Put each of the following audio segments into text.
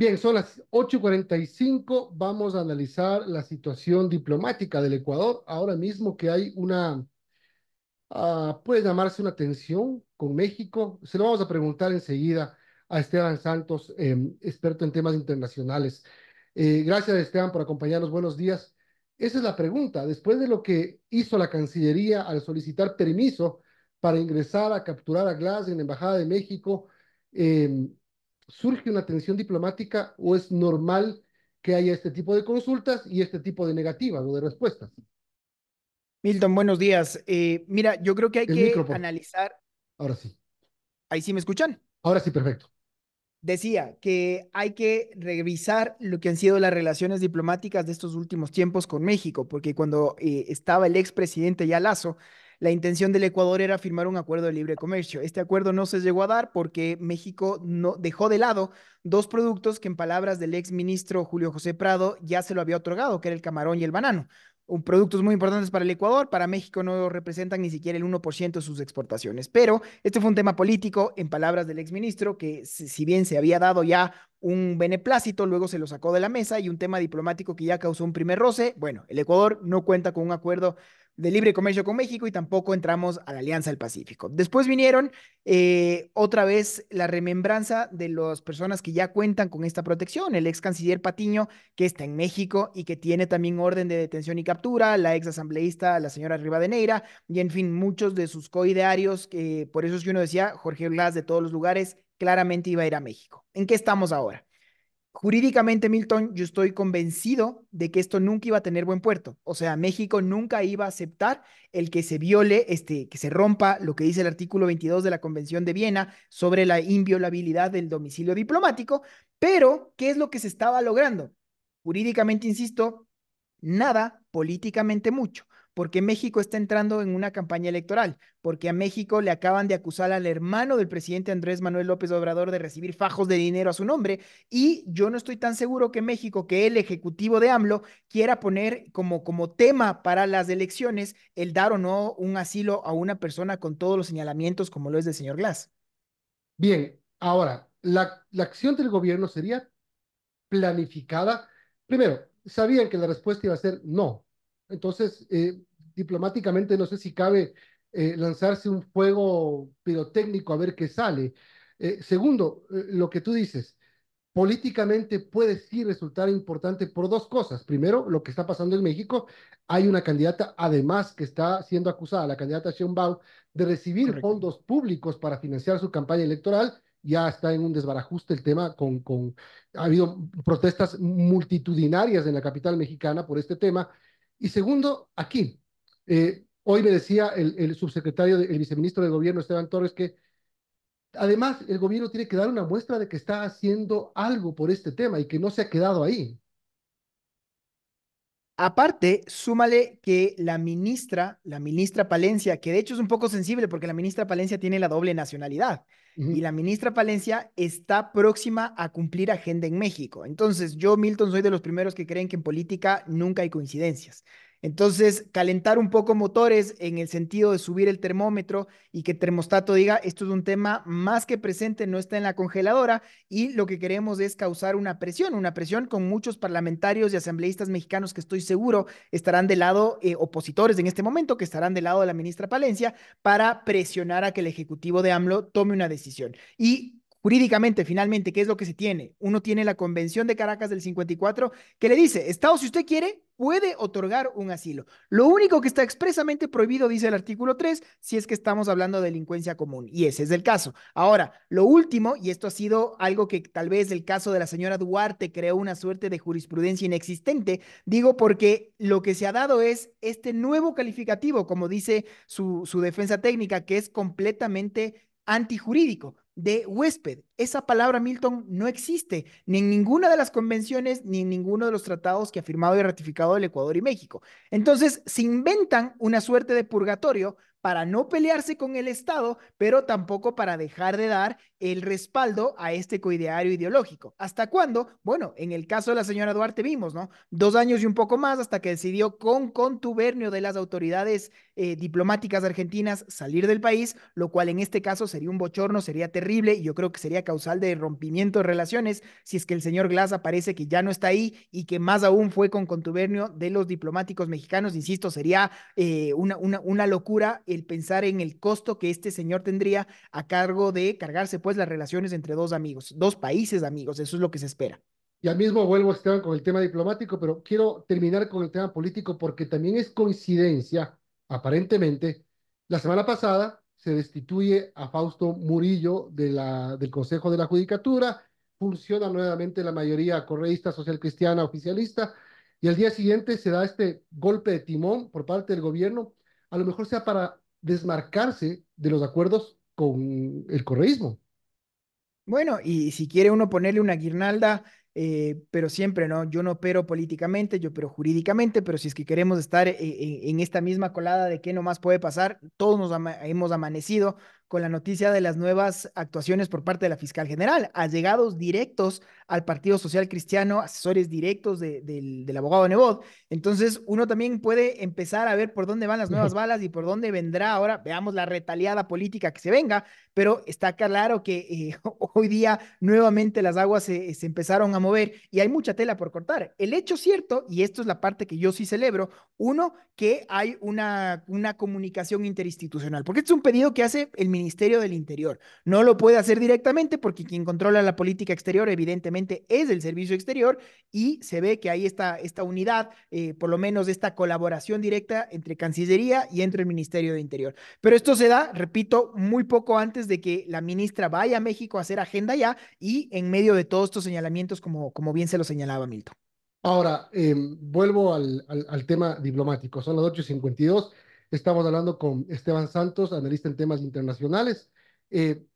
Bien, son las 8.45. Vamos a analizar la situación diplomática del Ecuador. Ahora mismo que hay una, ah, puede llamarse una tensión con México. Se lo vamos a preguntar enseguida a Esteban Santos, em, experto en temas internacionales. Eh, gracias, Esteban, por acompañarnos. Buenos días. Esa es la pregunta. Después de lo que hizo la Cancillería al solicitar permiso para ingresar a capturar a Glass en la Embajada de México, eh, surge una tensión diplomática o es normal que haya este tipo de consultas y este tipo de negativas o de respuestas. Milton, buenos días. Eh, mira, yo creo que hay que analizar. Ahora sí. Ahí sí me escuchan. Ahora sí, perfecto. Decía que hay que revisar lo que han sido las relaciones diplomáticas de estos últimos tiempos con México, porque cuando eh, estaba el expresidente Yalazo, la intención del Ecuador era firmar un acuerdo de libre comercio. Este acuerdo no se llegó a dar porque México no dejó de lado dos productos que en palabras del ex ministro Julio José Prado ya se lo había otorgado, que era el camarón y el banano. Un, productos muy importantes para el Ecuador, para México no representan ni siquiera el 1% de sus exportaciones. Pero este fue un tema político, en palabras del exministro, que si bien se había dado ya un beneplácito, luego se lo sacó de la mesa y un tema diplomático que ya causó un primer roce. Bueno, el Ecuador no cuenta con un acuerdo de libre comercio con México y tampoco entramos a la Alianza del Pacífico. Después vinieron eh, otra vez la remembranza de las personas que ya cuentan con esta protección, el ex canciller Patiño, que está en México y que tiene también orden de detención y captura, la ex asambleísta, la señora Rivadeneira, y en fin, muchos de sus coidearios, que por eso es que uno decía, Jorge Blas de todos los lugares, claramente iba a ir a México. ¿En qué estamos ahora? Jurídicamente, Milton, yo estoy convencido de que esto nunca iba a tener buen puerto. O sea, México nunca iba a aceptar el que se viole, este, que se rompa lo que dice el artículo 22 de la Convención de Viena sobre la inviolabilidad del domicilio diplomático. Pero, ¿qué es lo que se estaba logrando? Jurídicamente, insisto, nada, políticamente mucho porque México está entrando en una campaña electoral, porque a México le acaban de acusar al hermano del presidente Andrés Manuel López Obrador de recibir fajos de dinero a su nombre, y yo no estoy tan seguro que México, que el ejecutivo de AMLO, quiera poner como, como tema para las elecciones el dar o no un asilo a una persona con todos los señalamientos como lo es del señor Glass. Bien, ahora, la acción del gobierno sería planificada. Primero, sabían que la respuesta iba a ser no, entonces, eh, diplomáticamente no sé si cabe eh, lanzarse un fuego pirotécnico a ver qué sale. Eh, segundo, lo que tú dices, políticamente puede sí resultar importante por dos cosas. Primero, lo que está pasando en México. Hay una candidata, además, que está siendo acusada, la candidata Sheinbaum, de recibir fondos públicos para financiar su campaña electoral. Ya está en un desbarajuste el tema con, con... Ha habido protestas multitudinarias en la capital mexicana por este tema. Y segundo, aquí. Eh, hoy me decía el, subsecretario, el viceministro de Gobierno, Esteban Torres, que además el gobierno tiene que dar una muestra de que está haciendo algo por este tema y que no se ha quedado ahí. Aparte, súmale que la ministra, la ministra Palencia, que de hecho es un poco sensible porque la ministra Palencia tiene la doble nacionalidad y la ministra Palencia está próxima a cumplir agenda en México. Entonces, yo, Milton, soy de los primeros que creen que en política nunca hay coincidencias. Entonces, calentar un poco motores en el sentido de subir el termómetro y que termostato diga, esto es un tema más que presente, no está en la congeladora y lo que queremos es causar una presión, una presión con muchos parlamentarios y asambleístas mexicanos que estoy seguro estarán del lado, eh, opositores en este momento, que estarán del lado de la ministra Palencia, para presionar a que el Ejecutivo de AMLO tome una decisión. Y jurídicamente, finalmente, ¿qué es lo que se tiene? Uno tiene la Convención de Caracas del 54 que le dice, Estado, si usted quiere, puede otorgar un asilo. Lo único que está expresamente prohibido, dice el artículo 3, si es que estamos hablando de delincuencia común. Y ese es el caso. Ahora, lo último, y esto ha sido algo que tal vez el caso de la señora Duarte creó una suerte de jurisprudencia inexistente, digo porque lo que se ha dado es este nuevo calificativo, como dice su, su defensa técnica, que es completamente antijurídico de huésped. Esa palabra, Milton, no existe ni en ninguna de las convenciones ni en ninguno de los tratados que ha firmado y ratificado el Ecuador y México. Entonces, se inventan una suerte de purgatorio para no pelearse con el Estado, pero tampoco para dejar de dar el respaldo a este coideario ideológico. ¿Hasta cuándo? Bueno, en el caso de la señora Duarte vimos, ¿no? Dos años y un poco más hasta que decidió con contubernio de las autoridades eh, diplomáticas argentinas salir del país, lo cual en este caso sería un bochorno, sería terrible y yo creo que sería causal de rompimiento de relaciones si es que el señor Glass aparece que ya no está ahí y que más aún fue con contubernio de los diplomáticos mexicanos. Insisto, sería eh, una, una, una locura el pensar en el costo que este señor tendría a cargo de cargarse pues las relaciones entre dos amigos, dos países amigos, eso es lo que se espera. Y al mismo vuelvo, Esteban, con el tema diplomático, pero quiero terminar con el tema político porque también es coincidencia aparentemente, la semana pasada se destituye a Fausto Murillo de la, del Consejo de la Judicatura, funciona nuevamente la mayoría correísta, social cristiana, oficialista, y al día siguiente se da este golpe de timón por parte del gobierno, a lo mejor sea para desmarcarse de los acuerdos con el correísmo. Bueno, y si quiere uno ponerle una guirnalda eh, pero siempre, ¿no? Yo no opero políticamente, yo opero jurídicamente, pero si es que queremos estar eh, eh, en, esta misma colada de qué más puede pasar, todos nos hemos amanecido con la noticia de las nuevas actuaciones por parte de la fiscal general. Allegados directos al Partido Social Cristiano, asesores directos del, abogado Nebot. Entonces, uno también puede empezar a ver por dónde van las nuevas balas y por dónde vendrá ahora, veamos la retaliada política que se venga, pero está claro que eh, hoy día nuevamente las aguas se, empezaron a mover y hay mucha tela por cortar. El hecho cierto, y esto es la parte que yo sí celebro, uno, que hay una, una comunicación interinstitucional, porque este es un pedido que hace el Ministerio Ministerio del Interior. No lo puede hacer directamente porque quien controla la política exterior evidentemente es el Servicio Exterior y se ve que hay esta, esta unidad, eh, por lo menos esta colaboración directa entre Cancillería y entre el Ministerio del Interior. Pero esto se da, repito, muy poco antes de que la ministra vaya a México a hacer agenda ya y en medio de todos estos señalamientos, como, como bien se lo señalaba Milton. Ahora, em, vuelvo al, tema diplomático. Son las 8.52. Estamos hablando con Esteban Santos, analista en temas internacionales. Eh,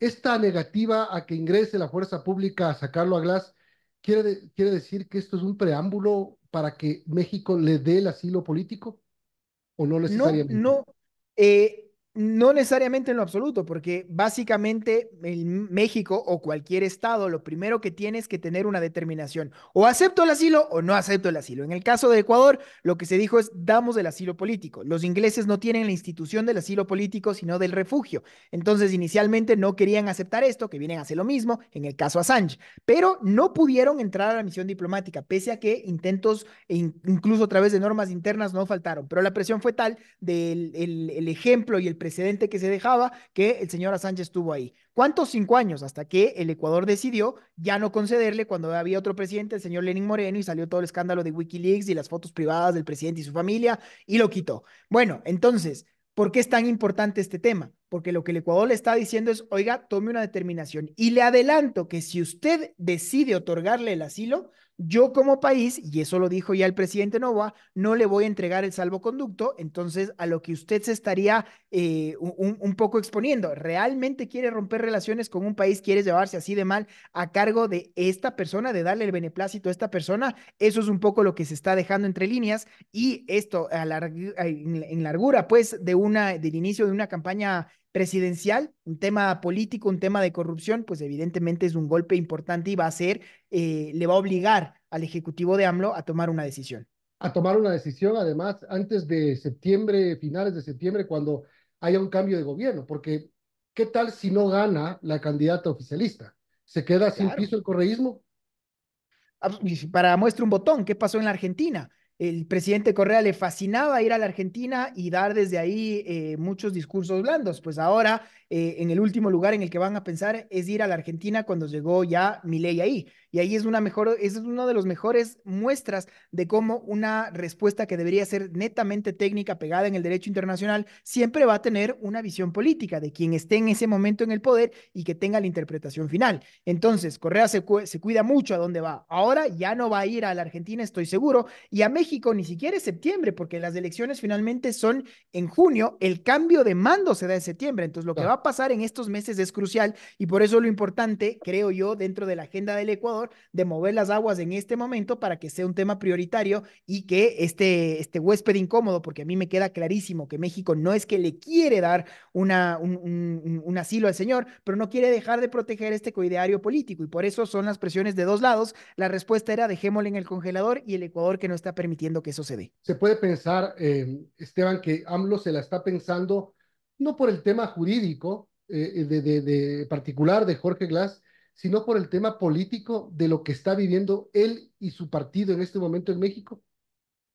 esta negativa a que ingrese la fuerza pública a sacarlo a Glass quiere, quiere decir que esto es un preámbulo para que México le dé el asilo político o no necesariamente. No, no. Eh, no necesariamente en lo absoluto, porque básicamente en México o cualquier estado lo primero que tiene es que tener una determinación. O acepto el asilo o no acepto el asilo. En el caso de Ecuador, lo que se dijo es damos el asilo político. Los ingleses no tienen la institución del asilo político, sino del refugio. Entonces, inicialmente no querían aceptar esto, que vienen a hacer lo mismo en el caso Assange, pero no pudieron entrar a la misión diplomática, pese a que intentos, e incluso a través de normas internas, no faltaron. Pero la presión fue tal del el ejemplo y el precedente que se dejaba que el señor Assange estuvo ahí. ¿Cuántos cinco años hasta que el Ecuador decidió ya no concederle cuando había otro presidente, el señor Lenin Moreno, y salió todo el escándalo de Wikileaks y las fotos privadas del presidente y su familia y lo quitó? Bueno, entonces, ¿Por qué es tan importante este tema? Porque lo que el Ecuador le está diciendo es, oiga, tome una determinación. Y le adelanto que si usted decide otorgarle el asilo, yo como país, y eso lo dijo ya el presidente Nova, no le voy a entregar el salvoconducto, entonces a lo que usted se estaría eh, un, poco exponiendo. ¿Realmente quiere romper relaciones con un país? ¿Quiere llevarse así de mal a cargo de esta persona, de darle el beneplácito a esta persona? Eso es un poco lo que se está dejando entre líneas y esto en, largura, pues, de una, del inicio de una campaña presidencial, un tema político, un tema de corrupción, pues evidentemente es un golpe importante y va a ser, eh, le va a obligar al Ejecutivo de AMLO a tomar una decisión. A tomar una decisión, además, antes de septiembre, finales de septiembre, cuando haya un cambio de gobierno, porque ¿qué tal si no gana la candidata oficialista? ¿Se queda sin piso el correísmo? Ah, pues, para muestra un botón, ¿qué pasó en la Argentina? el presidente Correa le fascinaba ir a la Argentina y dar desde ahí eh, muchos discursos blandos. Pues ahora, eh, en el último lugar en el que van a pensar es ir a la Argentina cuando llegó ya Milei ahí. Y ahí es una mejor, es uno de las mejores muestras de cómo una respuesta que debería ser netamente técnica, pegada en el derecho internacional, siempre va a tener una visión política de quien esté en ese momento en el poder y que tenga la interpretación final. Entonces, Correa se cuida mucho a dónde va. Ahora ya no va a ir a la Argentina, estoy seguro, y a México ni siquiera es septiembre, porque las elecciones finalmente son en junio, el cambio de mando se da en septiembre, entonces lo que va a pasar en estos meses es crucial y por eso lo importante, creo yo, dentro de la agenda del Ecuador, de mover las aguas en este momento para que sea un tema prioritario y que este, este huésped incómodo, porque a mí me queda clarísimo que México no es que le quiere dar una, un, asilo al señor, pero no quiere dejar de proteger este coideario político y por eso son las presiones de dos lados. La respuesta era dejémosle en el congelador y el Ecuador que no está permitido que eso se dé. Se puede pensar, eh, Esteban, que AMLO se la está pensando no por el tema jurídico eh, de, particular de Jorge Glass, sino por el tema político de lo que está viviendo él y su partido en este momento en México.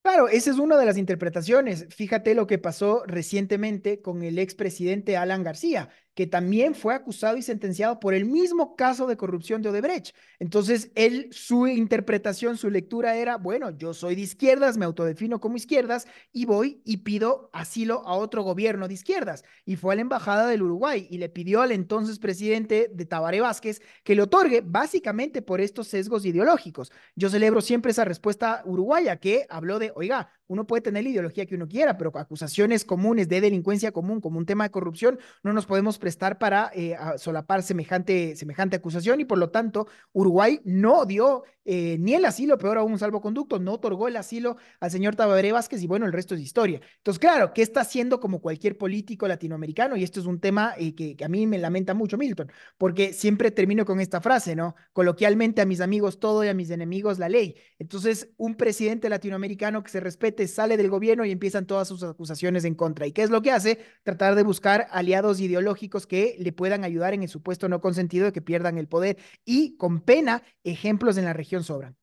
Claro, esa es una de las interpretaciones. Fíjate lo que pasó recientemente con el expresidente Alan García, que también fue acusado y sentenciado por el mismo caso de corrupción de Odebrecht. Entonces, él, su interpretación, su lectura era, bueno, yo soy de izquierdas, me autodefino como izquierdas y voy y pido asilo a otro gobierno de izquierdas. Y fue a la Embajada del Uruguay y le pidió al entonces presidente de Tabaré Vázquez que le otorgue básicamente por estos sesgos ideológicos. Yo celebro siempre esa respuesta uruguaya que habló de, oiga, uno puede tener la ideología que uno quiera, pero acusaciones comunes de delincuencia común como un tema de corrupción no nos podemos prestar para eh, solapar semejante, semejante acusación y por lo tanto Uruguay no dio eh, ni el asilo, peor aún, un salvoconducto, no otorgó el asilo al señor Tabaré Vázquez y bueno, el resto es historia. Entonces, claro, ¿qué está haciendo como cualquier político latinoamericano? Y esto es un tema eh, que, a mí me lamenta mucho Milton, porque siempre termino con esta frase, ¿no? Coloquialmente a mis amigos todo y a mis enemigos la ley. Entonces, un presidente latinoamericano que se respete sale del gobierno y empiezan todas sus acusaciones en contra. ¿Y qué es lo que hace? Tratar de buscar aliados ideológicos que le puedan ayudar en el supuesto no consentido de que pierdan el poder y con pena ejemplos en la región sobran.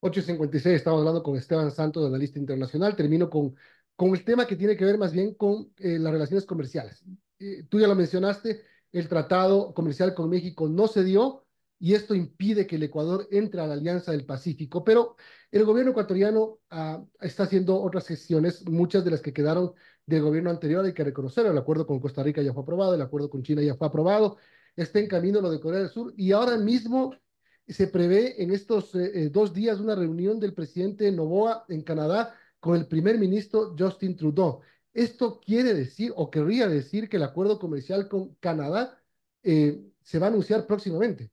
8.56, estamos hablando con Esteban Santos, lista internacional. Termino con, con el tema que tiene que ver más bien con eh, las relaciones comerciales. Eh, tú ya lo mencionaste, el tratado comercial con México no se dio y esto impide que el Ecuador entre a la Alianza del Pacífico. Pero el gobierno ecuatoriano ah, está haciendo otras sesiones, muchas de las que quedaron del gobierno anterior, hay que reconocer, el acuerdo con Costa Rica ya fue aprobado, el acuerdo con China ya fue aprobado, está en camino lo de Corea del Sur y ahora mismo se prevé en estos eh, eh, dos días una reunión del presidente Novoa en Canadá con el primer ministro Justin Trudeau. Esto quiere decir o querría decir que el acuerdo comercial con Canadá eh, se va a anunciar próximamente.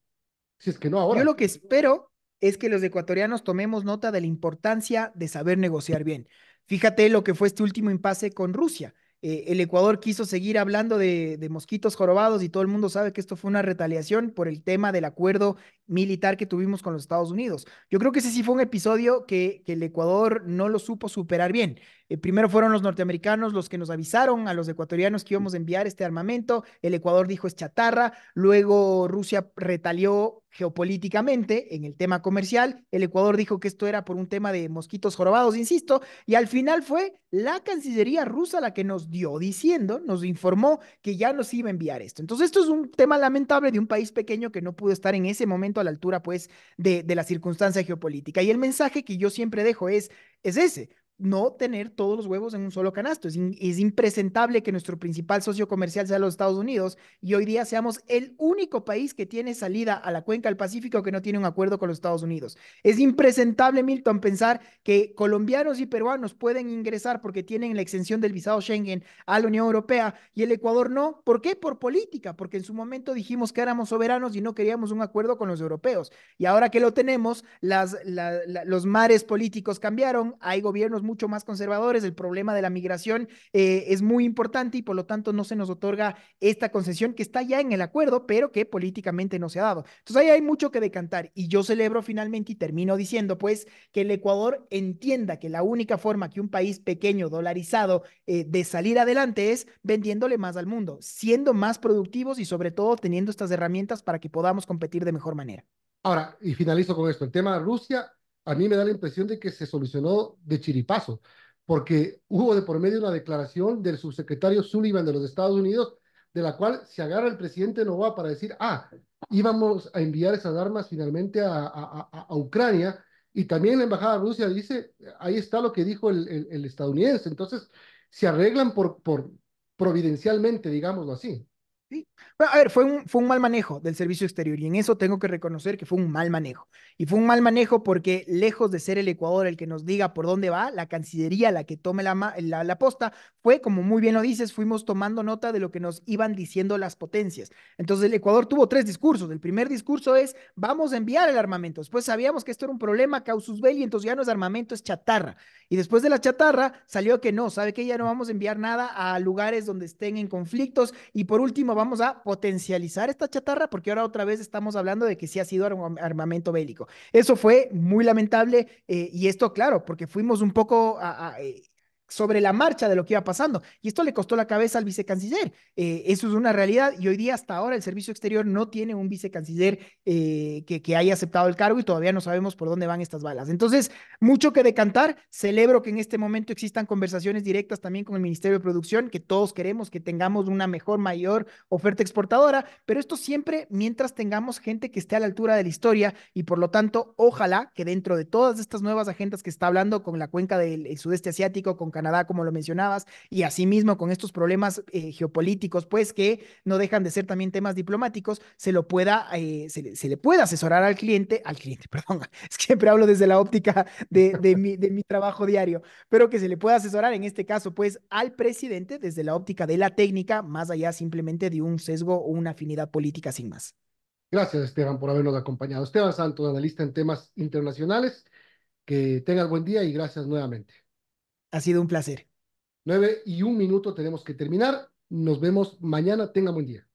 Si es que no ahora. Yo lo que espero es que los ecuatorianos tomemos nota de la importancia de saber negociar bien. Fíjate lo que fue este último impasse con Rusia eh, el Ecuador quiso seguir hablando de, mosquitos jorobados y todo el mundo sabe que esto fue una retaliación por el tema del acuerdo militar que tuvimos con los Estados Unidos. Yo creo que ese sí fue un episodio que, el Ecuador no lo supo superar bien. Eh, primero fueron los norteamericanos los que nos avisaron a los ecuatorianos que íbamos a enviar este armamento. El Ecuador dijo es chatarra. Luego Rusia retalió geopolíticamente, en el tema comercial. El Ecuador dijo que esto era por un tema de mosquitos jorobados, insisto, y al final fue la Cancillería rusa la que nos dio diciendo, nos informó que ya nos iba a enviar esto. Entonces, esto es un tema lamentable de un país pequeño que no pudo estar en ese momento a la altura, pues, de, de la circunstancia geopolítica. Y el mensaje que yo siempre dejo es, es ese no tener todos los huevos en un solo canasto. Es, impresentable que nuestro principal socio comercial sea los Estados Unidos y hoy día seamos el único país que tiene salida a la cuenca del Pacífico que no tiene un acuerdo con los Estados Unidos. Es impresentable, Milton, pensar que colombianos y peruanos pueden ingresar porque tienen la exención del visado Schengen a la Unión Europea y el Ecuador no. ¿Por qué? Por política, porque en su momento dijimos que éramos soberanos y no queríamos un acuerdo con los europeos. Y ahora que lo tenemos, los mares políticos cambiaron, hay gobiernos mucho más conservadores, el problema de la migración eh, es muy importante y por lo tanto no se nos otorga esta concesión que está ya en el acuerdo, pero que políticamente no se ha dado. Entonces ahí hay mucho que decantar y yo celebro finalmente y termino diciendo pues que el Ecuador entienda que la única forma que un país pequeño, dolarizado, eh, de salir adelante es vendiéndole más al mundo, siendo más productivos y sobre todo teniendo estas herramientas para que podamos competir de mejor manera. Ahora, y finalizo con esto, el tema de Rusia a mí me da la impresión de que se solucionó de chiripazo, porque hubo de por medio una declaración del subsecretario Sullivan de los Estados Unidos, de la cual se agarra el presidente Novoa para decir, ah, íbamos a enviar esas armas finalmente a, Ucrania, y también la embajada de Rusia dice, ahí está lo que dijo el, el, estadounidense, entonces se arreglan por, por providencialmente, digámoslo así. Sí. a ver, fue un, fue un mal manejo del servicio exterior y en eso tengo que reconocer que fue un mal manejo. Y fue un mal manejo porque lejos de ser el Ecuador el que nos diga por dónde va, la Cancillería la que tome la, posta, fue, como muy bien lo dices, fuimos tomando nota de lo que nos iban diciendo las potencias. Entonces el Ecuador tuvo tres discursos. El primer discurso es, vamos a enviar el armamento. Después sabíamos que esto era un problema, causus belli, entonces ya no es armamento, es chatarra. Y después de la chatarra salió que no, sabe que ya no vamos a enviar nada a lugares donde estén en conflictos. Y por último, vamos a potencializar esta chatarra porque ahora otra vez estamos hablando de que sí ha sido armamento bélico. Eso fue muy lamentable eh, y esto, claro, porque fuimos un poco a, eh, sobre la marcha de lo que iba pasando. Y esto le costó la cabeza al vicecanciller. Eh, eso es una realidad y hoy día hasta ahora el Servicio Exterior no tiene un vicecanciller eh, que, que haya aceptado el cargo y todavía no sabemos por dónde van estas balas. Entonces, mucho que decantar. Celebro que en este momento existan conversaciones directas también con el Ministerio de Producción, que todos queremos que tengamos una mejor, mayor oferta exportadora, pero esto siempre mientras tengamos gente que esté a la altura de la historia y por lo tanto, ojalá que dentro de todas estas nuevas agendas que está hablando con la cuenca del sudeste asiático, con Canadá, como lo mencionabas, y asimismo con estos problemas eh, geopolíticos, pues que no dejan de ser también temas diplomáticos, se lo pueda, eh, se, le, puede asesorar al cliente, al cliente, perdón, es que siempre hablo desde la óptica de, mi, de mi trabajo diario, pero que se le pueda asesorar en este caso, pues al presidente desde la óptica de la técnica, más allá simplemente de un sesgo o una afinidad política sin más. Gracias, Esteban, por habernos acompañado. Esteban Santos, analista en temas internacionales. Que tengas buen día y gracias nuevamente. Ha sido un placer. Nueve y un minuto tenemos que terminar. Nos vemos mañana. Tenga buen día.